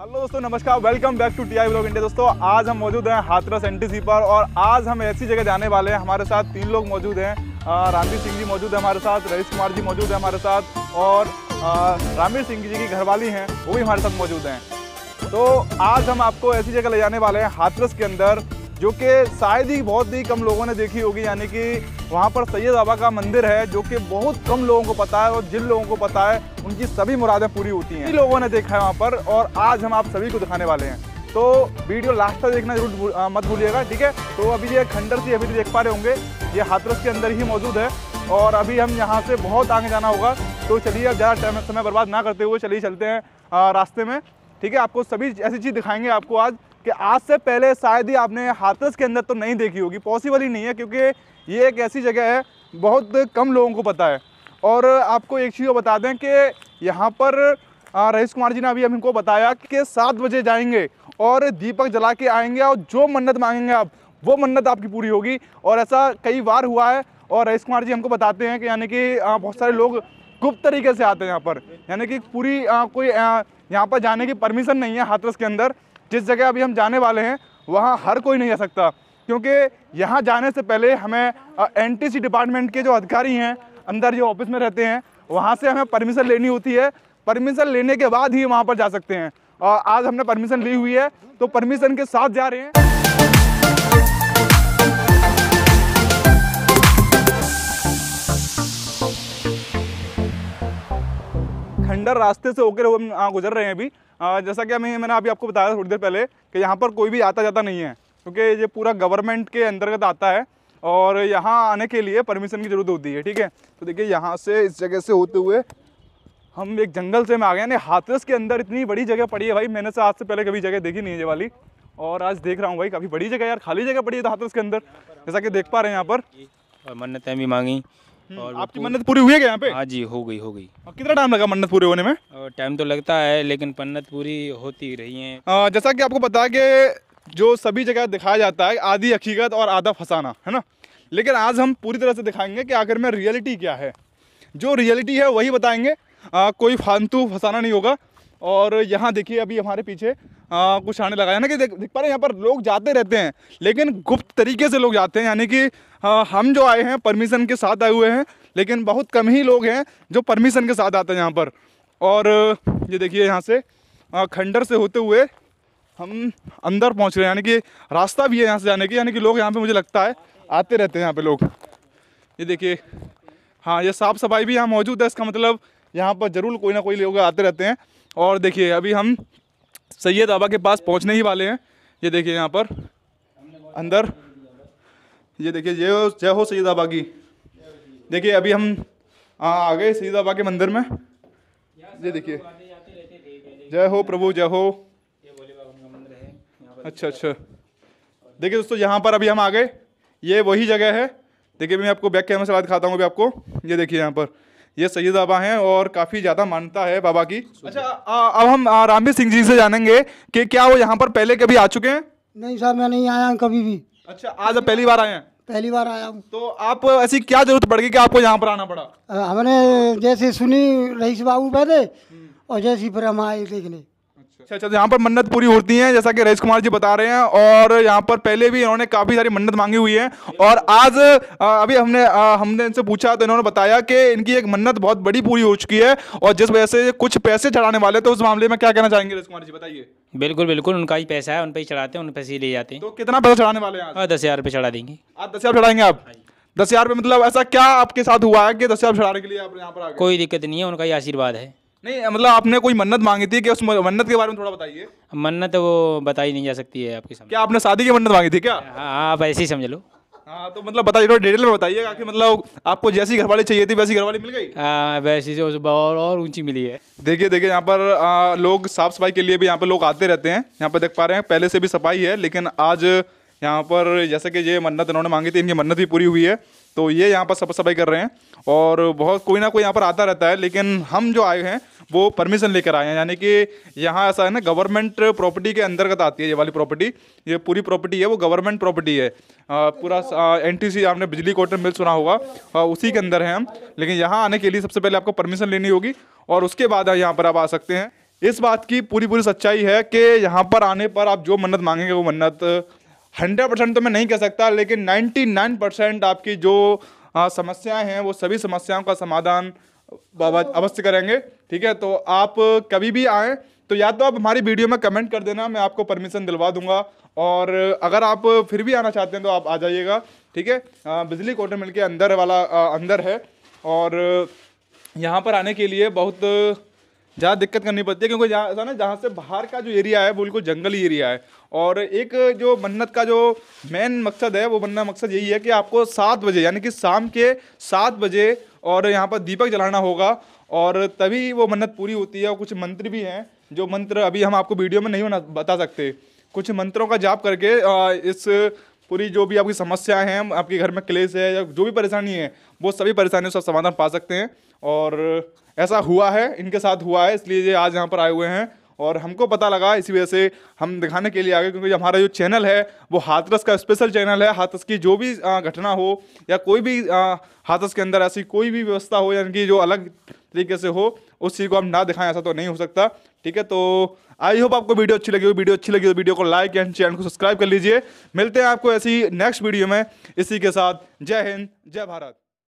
hello दोस्तों नमस्कार welcome back to T I blog India दोस्तों आज हम मौजूद हैं हाथरस एन टी पर और आज हम ऐसी जगह जाने वाले हैं हमारे साथ तीन लोग मौजूद हैं रामवीर सिंह जी मौजूद है हमारे साथ रईस कुमार जी मौजूद है हमारे साथ और रामवीर सिंह जी की घरवाली हैं वो भी हमारे साथ मौजूद हैं तो आज हम आपको ऐसी जगह ले जाने वाले हैं हाथरस के अंदर जो कि शायद ही बहुत ही कम लोगों ने देखी होगी यानी कि वहाँ पर सैयद बाबा का मंदिर है जो कि बहुत कम लोगों को पता है और जिन लोगों को पता है उनकी सभी मुरादें पूरी होती हैं लोगों ने देखा है वहाँ पर और आज हम आप सभी को दिखाने वाले हैं तो वीडियो लास्ट तक देखना जरूर मत भूलिएगा ठीक है तो अभी ये खंडर से अभी तो देख पा रहे होंगे ये हाथरस के अंदर ही मौजूद है और अभी हम यहाँ से बहुत आगे जाना होगा तो चलिए अब ज़्यादा टाइम समय बर्बाद ना करते हुए चलिए चलते हैं रास्ते में ठीक है आपको सभी ऐसी चीज़ दिखाएंगे आपको आज कि आज से पहले शायद ही आपने हाथरस के अंदर तो नहीं देखी होगी पॉसिबल ही नहीं है क्योंकि ये एक ऐसी जगह है बहुत कम लोगों को पता है और आपको एक चीज़ बता दें कि यहाँ पर रईस कुमार जी ने अभी हमको बताया कि सात बजे जाएंगे और दीपक जला के आएंगे और जो मन्नत मांगेंगे आप वो मन्नत आपकी पूरी होगी और ऐसा कई बार हुआ है और रईस कुमार जी हमको बताते हैं कि यानी कि बहुत सारे लोग गुप्त तरीके से आते हैं यहाँ पर यानी कि पूरी कोई यहाँ पर जाने की परमिशन नहीं है हाथरस के अंदर जिस जगह अभी हम जाने वाले हैं वहाँ हर कोई नहीं आ सकता क्योंकि यहाँ जाने से पहले हमें एन डिपार्टमेंट के जो अधिकारी हैं अंदर जो ऑफिस में रहते हैं वहाँ से हमें परमिशन लेनी होती है परमिशन लेने के बाद ही वहाँ पर जा सकते हैं और आज हमने परमिशन ली हुई है तो परमिशन के साथ जा रहे हैं खंडर रास्ते से होकर हम गुजर रहे हैं अभी जैसा कि हमें मैंने अभी आपको बताया थोड़ी देर पहले कि यहाँ पर कोई भी आता जाता नहीं है क्योंकि ये पूरा गवर्नमेंट के अंतर्गत आता है और यहाँ आने के लिए परमिशन की ज़रूरत होती है ठीक है तो देखिए यहाँ से इस जगह से होते हुए हम एक जंगल से में आ गए यानी हाथरस के अंदर इतनी बड़ी जगह पड़ी है भाई मैंने से आज से पहले कभी जगह देखी नहीं है ये वाली और आज देख रहा हूँ भाई काफ़ी बड़ी जगह यार खाली जगह पड़ी है तो हाथरस के अंदर जैसा कि देख पा रहे हैं यहाँ पर मन्नतें भी मांगी हम्म, और आपकी मन्नत पूरी हुई है क्या यहाँ पे हाँ जी हो गई हो गई और कितना टाइम लगा मन्नत पूरी होने में टाइम तो लगता है लेकिन मन्नत पूरी होती रही है जैसा कि आपको बताया कि जो सभी जगह दिखाया जाता है आधी हकीकत और आधा फसाना है ना लेकिन आज हम पूरी तरह से दिखाएंगे कि आखिर में रियलिटी क्या है जो रियलिटी है वही बताएंगे आ, कोई फालतू फसाना नहीं होगा और यहाँ देखिए अभी हमारे पीछे आ, कुछ आने लगा है ना कि देख देख पा रहे हैं यहाँ पर लोग जाते रहते हैं लेकिन गुप्त तरीके से लोग जाते हैं यानी कि आ, हम जो आए हैं परमिशन के साथ आए हुए हैं लेकिन बहुत कम ही लोग हैं जो परमिशन के साथ आते हैं यहाँ पर और ये देखिए यहाँ से आ, खंडर से होते हुए हम अंदर पहुँच रहे हैं यानी कि रास्ता भी है यहाँ से जाने की यानी कि लोग यहाँ पर मुझे लगता है आते रहते हैं यहाँ पर लोग ये देखिए हाँ ये साफ़ सफाई भी यहाँ मौजूद है इसका मतलब यहाँ पर ज़रूर कोई ना कोई लोग आते रहते हैं और देखिए अभी हम सैयद आबा के पास पहुंचने ही वाले हैं ये देखिए यहाँ पर अंदर ये देखिए जय हो जय हो सैयद आबा की देखिए अभी हम आ गए सैयद आबा के मंदिर में ये देखिए जय हो प्रभु जय हो अच्छा अच्छा देखिए दोस्तों यहाँ पर अभी हम आ गए ये वही जगह है देखिए मैं आपको बैक कैमरा से दिखाता हूँ अभी आपको ये देखिए यहाँ पर ये सैयद बाबा हैं और काफ़ी ज़्यादा मानता है बाबा की अच्छा अब हम रामवीर सिंह जी से जानेंगे कि क्या वो यहाँ पर पहले कभी आ चुके हैं नहीं सर मैं नहीं आया कभी भी अच्छा आज पहली बार आए हैं पहली बार आया हूँ तो आप ऐसी क्या जरूरत पड़ गई कि आपको यहाँ पर आना पड़ा हमने जैसे सुनी रईस बाबू पहले और जैसी फिर हम आए देखने अच्छा अच्छा तो यहाँ पर मन्नत पूरी होती है जैसा कि रईस कुमार जी बता रहे हैं और यहाँ पर पहले भी इन्होंने काफ़ी सारी मन्नत मांगी हुई है और आज अभी हमने हमने इनसे पूछा तो इन्होंने बताया कि इनकी एक मन्नत बहुत बड़ी पूरी हो चुकी है और जिस वजह से कुछ पैसे चढ़ाने वाले तो उस मामले में क्या कहना चाहेंगे रईस कुमार जी बताइए बिल्कुल बिल्कुल उनका ही पैसा है उन पर ही चढ़ाते हैं उन पैसे ही ले जाते हैं तो कितना पैसा चढ़ाने वाले हैं हाँ, दस हज़ार रुपये चढ़ा देंगे आप दस हज़ार चढ़ाएंगे आप हाँ दस हज़ार रुपये मतलब ऐसा क्या आपके साथ हुआ है कि दस हज़ार चढ़ाने के लिए आप यहाँ पर कोई दिक्कत नहीं है उनका ही आशीर्वाद है नहीं मतलब आपने कोई मन्नत मांगी थी कि उस मन्नत के बारे में थोड़ा बताइए मन्नत तो वो बताई नहीं जा सकती है आपके सामने क्या आपने शादी की मन्नत मांगी थी क्या हाँ, हाँ आप ऐसे ही समझ लो हाँ तो मतलब बताइए थोड़ा डिटेल में बताइए कि मतलब आपको जैसी घरवाली चाहिए थी वैसी घरवाली मिल गई हाँ वैसी से और और ऊंची मिली है देखिए देखिए यहाँ पर आ, लोग साफ सफाई के लिए भी यहाँ पर लोग आते रहते हैं यहाँ पर देख पा रहे हैं पहले से भी सफाई है लेकिन आज यहाँ पर जैसे कि ये मन्नत इन्होंने मांगी थी इनकी मन्नत भी पूरी हुई है तो ये यहाँ पर सफ़ सफाई कर रहे हैं और बहुत कोई ना कोई यहाँ पर आता रहता है लेकिन हम जो आए हैं वो परमिशन लेकर आए हैं यानी कि यहाँ ऐसा है ना गवर्नमेंट प्रॉपर्टी के अंतर्गत आती है ये वाली प्रॉपर्टी ये पूरी प्रॉपर्टी है वो गवर्नमेंट प्रॉपर्टी है आ, पूरा एन टी सी आपने बिजली कोटर मिल सुना होगा आ, उसी के अंदर है हम लेकिन यहाँ आने के लिए सबसे पहले आपको परमिशन लेनी होगी और उसके बाद यहाँ पर आप आ सकते हैं इस बात की पूरी पूरी सच्चाई है कि यहाँ पर आने पर आप जो मन्नत मांगेंगे वो मन्नत हंड्रेड परसेंट तो मैं नहीं कह सकता लेकिन नाइन्टी नाइन परसेंट आपकी जो समस्याएं हैं वो सभी समस्याओं का समाधान अवश्य करेंगे ठीक है तो आप कभी भी आएँ तो या तो आप हमारी वीडियो में कमेंट कर देना मैं आपको परमिशन दिलवा दूंगा और अगर आप फिर भी आना चाहते हैं तो आप आ जाइएगा ठीक है बिजली कोटर मिल के अंदर वाला आ, अंदर है और यहाँ पर आने के लिए बहुत ज़्यादा दिक्कत करनी पड़ती है क्योंकि जहाँ ना जहाँ से बाहर का जो एरिया है वो बिल्कुल जंगली एरिया है और एक जो मन्नत का जो मेन मकसद है वो बनना मकसद यही है कि आपको सात बजे यानी कि शाम के सात बजे और यहाँ पर दीपक जलाना होगा और तभी वो मन्नत पूरी होती है और कुछ मंत्र भी हैं जो मंत्र अभी हम आपको वीडियो में नहीं बना बता सकते कुछ मंत्रों का जाप करके इस पूरी जो भी आपकी समस्याएं हैं आपके घर में क्लेश है या जो भी परेशानी है वो सभी परेशानियों का समाधान पा सकते हैं और ऐसा हुआ है इनके साथ हुआ है इसलिए ये आज यहाँ पर आए हुए हैं और हमको पता लगा इसी वजह से हम दिखाने के लिए आ गए क्योंकि हमारा जो चैनल है वो हाथरस का स्पेशल चैनल है हाथरस की जो भी घटना हो या कोई भी हाथरस के अंदर ऐसी कोई भी व्यवस्था हो यानी कि जो अलग तरीके से हो उस चीज़ को हम ना दिखाएं ऐसा तो नहीं हो सकता ठीक है तो आई होप आपको वीडियो अच्छी लगी हो वीडियो अच्छी लगी तो वीडियो को लाइक एंड चैनल को सब्सक्राइब कर लीजिए मिलते हैं आपको ऐसी नेक्स्ट वीडियो में इसी के साथ जय हिंद जय भारत